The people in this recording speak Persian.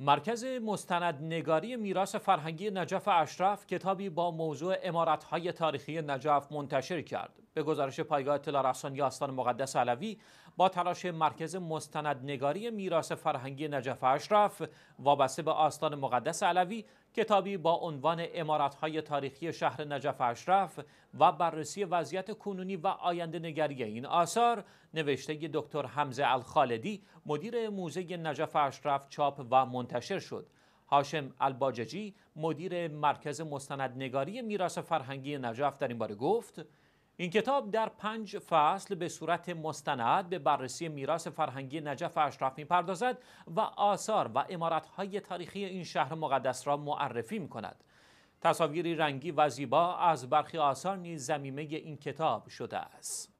مرکز نگاری میراث فرهنگی نجف اشرف کتابی با موضوع امارتهای تاریخی نجف منتشر کرد. به گزارش پایگاه اطلاع رسانی آستان مقدس علوی با تلاش مرکز مستندنگاری میراث فرهنگی نجف اشرف وابسته به آستان مقدس علوی کتابی با عنوان اماراتهای تاریخی شهر نجف اشرف و بررسی وضعیت کنونی و آینده نگری این آثار نوشته دکتر حمزه الخالدی مدیر موزه نجف اشرف چاپ و منتشر شد هاشم الباججی مدیر مرکز مستندنگاری میراث فرهنگی نجف در این باره گفت این کتاب در پنج فصل به صورت مستند به بررسی میراث فرهنگی نجف اشراف پردازد و آثار و امارتهای تاریخی این شهر مقدس را معرفی می کند. تصاویری رنگی و زیبا از برخی آثار نیز زمیمه این کتاب شده است.